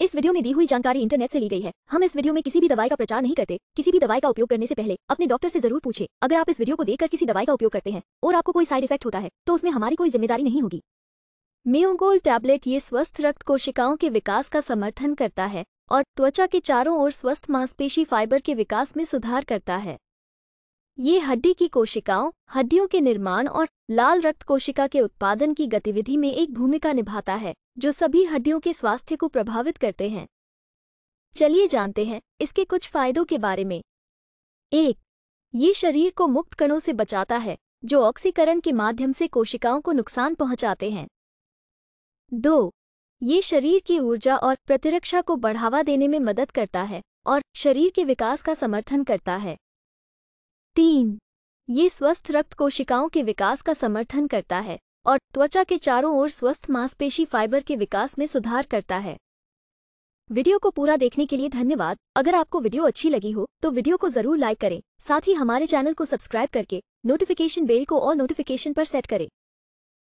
इस वीडियो में दी हुई जानकारी इंटरनेट से ली गई है हम इस वीडियो में किसी भी दवाई का प्रचार नहीं करते किसी भी दवाई का उपयोग करने से पहले अपने डॉक्टर से जरूर पूछे अगर आप इस वीडियो को देखकर किसी दवाई का उपयोग करते हैं और आपको कोई साइड इफेक्ट होता है तो उसमें हमारी कोई जिम्मेदारी नहीं होगी मेोगोल टैबलेट ये स्वस्थ रक्त कोशिकाओं के विकास का समर्थन करता है और त्वचा के चारों ओर स्वस्थ मांसपेशी फाइबर के विकास में सुधार करता है ये हड्डी की कोशिकाओं हड्डियों के निर्माण और लाल रक्त कोशिका के उत्पादन की गतिविधि में एक भूमिका निभाता है जो सभी हड्डियों के स्वास्थ्य को प्रभावित करते हैं चलिए जानते हैं इसके कुछ फायदों के बारे में एक ये शरीर को मुक्त कणों से बचाता है जो ऑक्सीकरण के माध्यम से कोशिकाओं को नुकसान पहुंचाते हैं दो ये शरीर की ऊर्जा और प्रतिरक्षा को बढ़ावा देने में मदद करता है और शरीर के विकास का समर्थन करता है तीन ये स्वस्थ रक्त कोशिकाओं के विकास का समर्थन करता है और त्वचा के चारों ओर स्वस्थ मांसपेशी फाइबर के विकास में सुधार करता है वीडियो को पूरा देखने के लिए धन्यवाद अगर आपको वीडियो अच्छी लगी हो तो वीडियो को जरूर लाइक करें साथ ही हमारे चैनल को सब्सक्राइब करके नोटिफिकेशन बेल को और नोटिफिकेशन पर सेट करें